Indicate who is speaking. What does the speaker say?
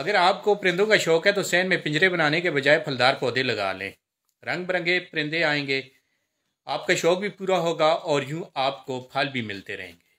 Speaker 1: अगर आपको परिंदों का शौक है तो सैन में पिंजरे बनाने के बजाय फलदार पौधे लगा लें रंग बिरंगे परिंदे आएंगे आपका शौक भी पूरा होगा और यूं आपको फल भी मिलते रहेंगे